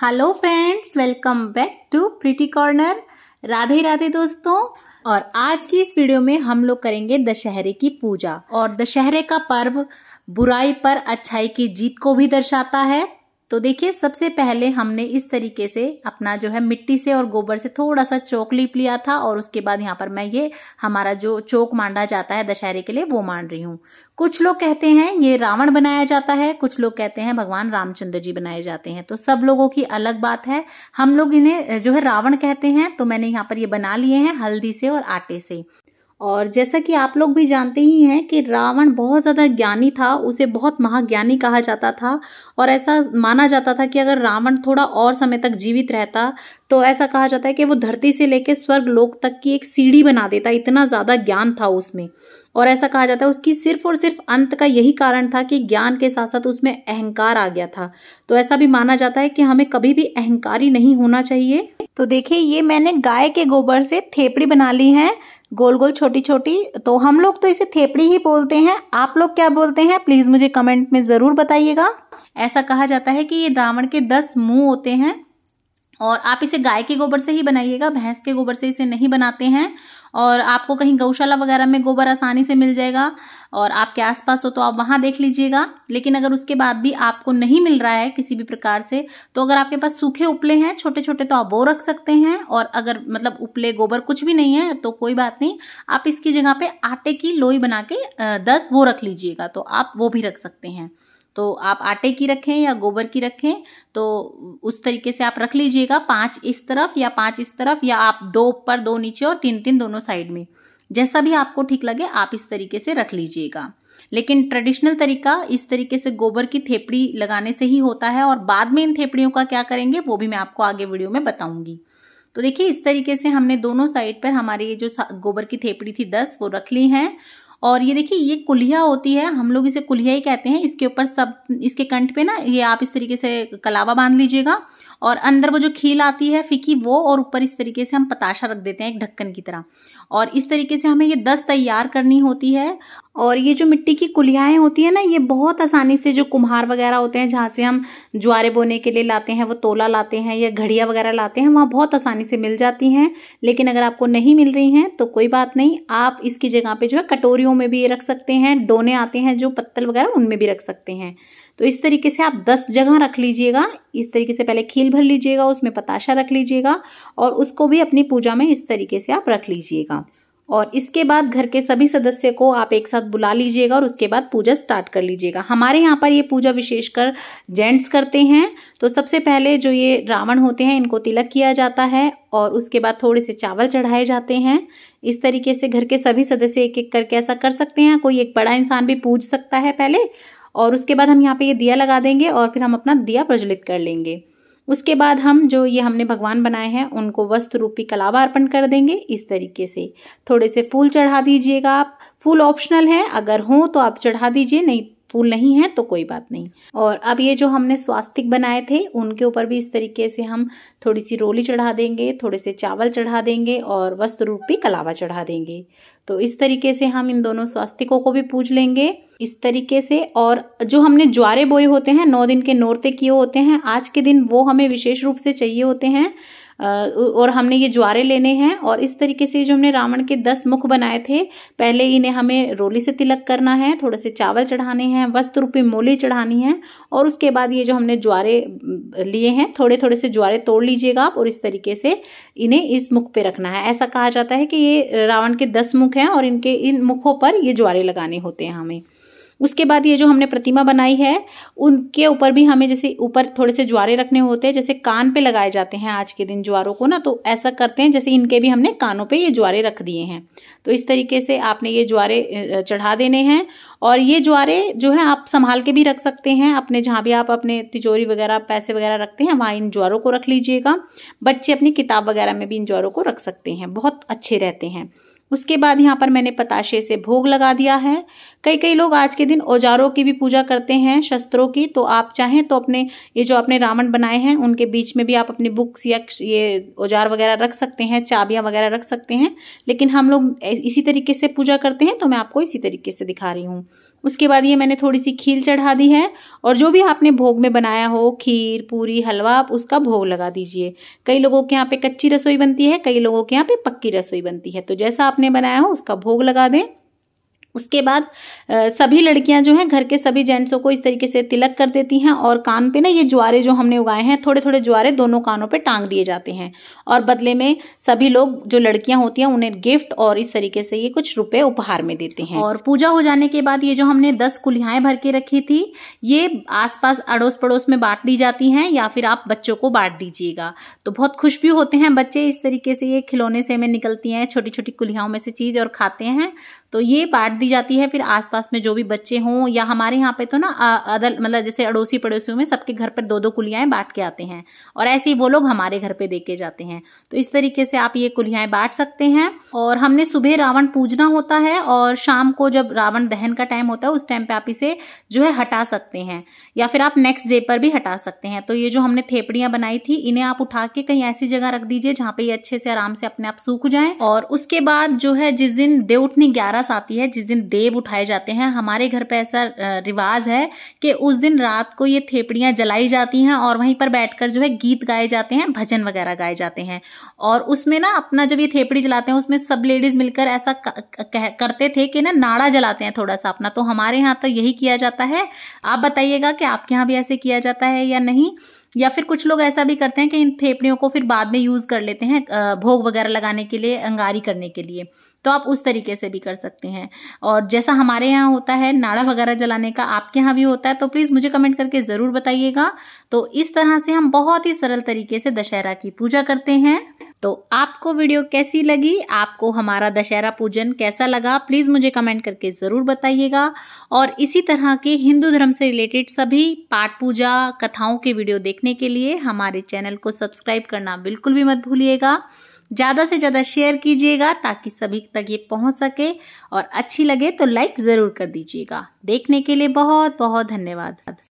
hello friends welcome back to pretty corner Radhe Radhe दोस्तों और आज की इस वीडियो में हम लोग करेंगे दशहरे की पूजा और दशहरे का पर्व बुराई पर अच्छाई की जीत को भी दर्शाता है तो देखिए सबसे पहले हमने इस तरीके से अपना जो है मिट्टी से और गोबर से थोड़ा सा चौक लीप लिया था और उसके बाद यहाँ पर मैं ये हमारा जो चौक मांडा जाता है दशहरे के लिए वो मान रही हूँ कुछ लोग कहते हैं ये रावण बनाया जाता है कुछ लोग कहते हैं भगवान रामचंद्र जी बनाए जाते हैं तो सब लोगों की अलग बात है हम लोग इन्हें जो है रावण कहते हैं तो मैंने यहाँ पर ये बना लिए हैं हल्दी से और आटे से और जैसा कि आप लोग भी जानते ही हैं कि रावण बहुत ज़्यादा ज्ञानी था उसे बहुत महाज्ञानी कहा जाता था और ऐसा माना जाता था कि अगर रावण थोड़ा और समय तक जीवित रहता तो ऐसा कहा जाता है कि वो धरती से लेकर स्वर्ग लोक तक की एक सीढ़ी बना देता इतना ज़्यादा ज्ञान था उसमें और ऐसा कहा जाता है उसकी सिर्फ और सिर्फ अंत का यही कारण था कि ज्ञान के साथ साथ उसमें अहंकार आ गया था तो ऐसा भी माना जाता है कि हमें कभी भी अहंकारी नहीं होना चाहिए तो देखिए ये मैंने गाय के गोबर से थेपड़ी बना ली है गोल गोल छोटी छोटी तो हम लोग तो इसे थेपड़ी ही बोलते हैं आप लोग क्या बोलते हैं प्लीज मुझे कमेंट में जरूर बताइएगा ऐसा कहा जाता है कि ये रावण के दस मुंह होते हैं और आप इसे गाय के गोबर से ही बनाइएगा भैंस के गोबर से इसे नहीं बनाते हैं और आपको कहीं गौशाला वगैरह में गोबर आसानी से मिल जाएगा और आपके आसपास हो तो आप वहाँ देख लीजिएगा लेकिन अगर उसके बाद भी आपको नहीं मिल रहा है किसी भी प्रकार से तो अगर आपके पास सूखे उपले हैं छोटे छोटे तो आप वो रख सकते हैं और अगर मतलब उपले गोबर कुछ भी नहीं है तो कोई बात नहीं आप इसकी जगह पे आटे की लोई बना के दस वो रख लीजिएगा तो आप वो भी रख सकते हैं तो आप आटे की रखें या गोबर की रखें तो उस तरीके से आप रख लीजिएगा पांच इस तरफ या पांच इस तरफ या आप दो ऊपर दो नीचे और तीन तीन दोनों साइड में जैसा भी आपको ठीक लगे आप इस तरीके से रख लीजिएगा लेकिन ट्रेडिशनल तरीका इस तरीके से गोबर की थेपड़ी लगाने से ही होता है और बाद में इन थेपड़ियों का क्या करेंगे वो भी मैं आपको आगे वीडियो में बताऊंगी तो देखिए इस तरीके से हमने दोनों साइड पर हमारी ये जो गोबर की थेपड़ी थी दस वो रख ली हैं और ये देखिए ये कुल्हिया होती है हम लोग इसे कुल्हिया ही कहते हैं इसके ऊपर सब इसके कंठ पे ना ये आप इस तरीके से कलावा बांध लीजिएगा और अंदर वो जो खील आती है फीकी वो और ऊपर इस तरीके से हम पताशा रख देते हैं एक ढक्कन की तरह और इस तरीके से हमें ये दस तैयार करनी होती है और ये जो मिट्टी की कुलियाएँ होती है ना ये बहुत आसानी से जो कुम्हार वगैरह होते हैं जहाँ से हम ज्वारे बोने के लिए लाते हैं वो तोला लाते हैं या घड़िया वगैरह लाते हैं वहाँ बहुत आसानी से मिल जाती हैं लेकिन अगर आपको नहीं मिल रही हैं तो कोई बात नहीं आप इसकी जगह पे जो है कटोरियों में भी रख सकते हैं डोने आते हैं जो पत्तल वगैरह उनमें भी रख सकते हैं तो इस तरीके से आप दस जगह रख लीजिएगा इस तरीके से पहले खील भर लीजिएगा उसमें पताशा रख लीजिएगा और उसको भी अपनी पूजा में इस तरीके से आप रख लीजिएगा और इसके बाद घर के सभी सदस्य को आप एक साथ बुला लीजिएगा और उसके बाद पूजा स्टार्ट कर लीजिएगा हमारे यहाँ पर ये पूजा विशेषकर जेंट्स करते हैं तो सबसे पहले जो ये रावण होते हैं इनको तिलक किया जाता है और उसके बाद थोड़े से चावल चढ़ाए जाते हैं इस तरीके से घर के सभी सदस्य एक एक करके ऐसा कर सकते हैं कोई एक बड़ा इंसान भी पूज सकता है पहले और उसके बाद हम यहाँ पे ये दिया लगा देंगे और फिर हम अपना दिया प्रज्वलित कर लेंगे उसके बाद हम जो ये हमने भगवान बनाए हैं उनको वस्त्र रूपी कलावा अर्पण कर देंगे इस तरीके से थोड़े से फूल चढ़ा दीजिएगा आप फूल ऑप्शनल हैं अगर हों तो आप चढ़ा दीजिए नहीं फूल नहीं है तो कोई बात नहीं और अब ये जो हमने स्वास्तिक बनाए थे उनके ऊपर भी इस तरीके से हम थोड़ी सी रोली चढ़ा देंगे थोड़े से चावल चढ़ा देंगे और वस्त्र रूपी कलावा चढ़ा देंगे तो इस तरीके से हम इन दोनों स्वास्तिकों को भी पूज लेंगे इस तरीके से और जो हमने ज्वारे बोए होते हैं नौ दिन के नोरते किए होते हैं आज के दिन वो हमें विशेष रूप से चाहिए होते हैं और हमने ये ज्वारे लेने हैं और इस तरीके से जो हमने रावण के दस मुख बनाए थे पहले इन्हें हमें रोली से तिलक करना है थोड़े से चावल चढ़ाने हैं वस्त्र रूपी मोली चढ़ानी है और उसके बाद ये जो हमने ज्वारे लिए हैं थोड़े थोड़े से ज्वारे तोड़ लीजिएगा आप और इस तरीके से इन्हें इस मुख पर रखना है ऐसा कहा जाता है कि ये रावण के दस मुख हैं और इनके इन मुखों पर ये ज्वारे लगाने होते हैं हमें उसके बाद ये जो हमने प्रतिमा बनाई है उनके ऊपर भी हमें जैसे ऊपर थोड़े से ज्वारे रखने होते हैं जैसे कान पे लगाए जाते हैं आज के दिन ज्वारों को ना तो ऐसा करते हैं जैसे इनके भी हमने कानों पे ये ज्वारे रख दिए हैं तो इस तरीके से आपने ये ज्वारे चढ़ा देने हैं और ये ज्वारे जो है आप संभाल के भी रख सकते हैं अपने जहाँ भी आप अपने तिजोरी वगैरह पैसे वगैरह रखते हैं वहाँ इन ज्वारों को रख लीजिएगा बच्चे अपनी किताब वगैरह में भी इन ज्वारों को रख सकते हैं बहुत अच्छे रहते हैं उसके बाद यहाँ पर मैंने पताशे से भोग लगा दिया है कई कई लोग आज के दिन औजारों की भी पूजा करते हैं शस्त्रों की तो आप चाहें तो अपने ये जो आपने रावण बनाए हैं उनके बीच में भी आप अपने बुक्स या ये औजार वगैरह रख सकते हैं चाबियाँ वगैरह रख सकते हैं लेकिन हम लोग इसी तरीके से पूजा करते हैं तो मैं आपको इसी तरीके से दिखा रही हूँ उसके बाद ये मैंने थोड़ी सी खील चढ़ा दी है और जो भी आपने भोग में बनाया हो खीर पूरी हलवा आप उसका भोग लगा दीजिए कई लोगों के यहाँ पे कच्ची रसोई बनती है कई लोगों के यहाँ पे पक्की रसोई बनती है तो जैसा आपने बनाया हो उसका भोग लगा दें उसके बाद सभी लड़कियां जो हैं घर के सभी जेंट्सों को इस तरीके से तिलक कर देती हैं और कान पे ना ये ज्वारे जो हमने उगाए हैं थोड़े थोड़े ज्वारे दोनों कानों पे टांग दिए जाते हैं और बदले में सभी लोग जो लड़कियां होती हैं उन्हें गिफ्ट और इस तरीके से ये कुछ रुपए उपहार में देते हैं और पूजा हो जाने के बाद ये जो हमने दस कुल्हाएं भर के रखी थी ये आसपास अड़ोस पड़ोस में बांट दी जाती हैं या फिर आप बच्चों को बांट दीजिएगा तो बहुत खुश भी होते हैं बच्चे इस तरीके से ये खिलौने से में निकलती हैं छोटी छोटी कुल्हाओं में से चीज़ और खाते हैं तो ये बांट दी जाती है फिर आसपास में जो भी बच्चे हों या हमारे यहाँ पे तो ना अदल मतलब जैसे अड़ोसी पड़ोसियों में सबके घर पर दो दो कुलियाएं बांट के आते हैं और ऐसे ही वो लोग हमारे घर पे देके जाते हैं तो इस तरीके से आप ये कुलियाएं बांट सकते हैं और हमने सुबह रावण पूजना होता है और शाम को जब रावण दहन का टाइम होता है उस टाइम पे आप इसे जो है हटा सकते हैं या फिर आप नेक्स्ट डे पर भी हटा सकते हैं तो ये जो हमने थेपड़ियां बनाई थी इन्हें आप उठा के कहीं ऐसी जगह रख दीजिए जहां पे ये अच्छे से आराम से अपने आप सूख जाए और उसके बाद जो है जिस दिन देवउठनी ग्यारह ग्यारस आती है जिस दिन देव उठाए जाते हैं हमारे घर पे ऐसा रिवाज है कि उस दिन रात को ये थेपड़ियाँ जलाई जाती हैं और वहीं पर बैठकर जो है गीत गाए जाते हैं भजन वगैरह गाए जाते हैं और उसमें ना अपना जब ये थेपड़ी जलाते हैं उसमें सब लेडीज मिलकर ऐसा करते थे कि ना नाड़ा जलाते हैं थोड़ा सा अपना तो हमारे यहाँ तो यही किया जाता है आप बताइएगा कि आपके यहाँ भी ऐसे किया जाता है या नहीं या फिर कुछ लोग ऐसा भी करते हैं कि इन थेपड़ियों को फिर बाद में यूज़ कर लेते हैं भोग वगैरह लगाने के लिए अंगारी करने के लिए तो आप उस तरीके से भी कर सकते हैं और जैसा हमारे यहाँ होता है नाड़ा वगैरह जलाने का आपके यहाँ भी होता है तो प्लीज़ मुझे कमेंट करके ज़रूर बताइएगा तो इस तरह से हम बहुत ही सरल तरीके से दशहरा की पूजा करते हैं तो आपको वीडियो कैसी लगी आपको हमारा दशहरा पूजन कैसा लगा प्लीज़ मुझे कमेंट करके ज़रूर बताइएगा और इसी तरह के हिंदू धर्म से रिलेटेड सभी पाठ पूजा कथाओं के वीडियो देखने के लिए हमारे चैनल को सब्सक्राइब करना बिल्कुल भी मत भूलिएगा ज़्यादा से ज़्यादा शेयर कीजिएगा ताकि सभी तक ये पहुंच सके और अच्छी लगे तो लाइक ज़रूर कर दीजिएगा देखने के लिए बहुत बहुत धन्यवाद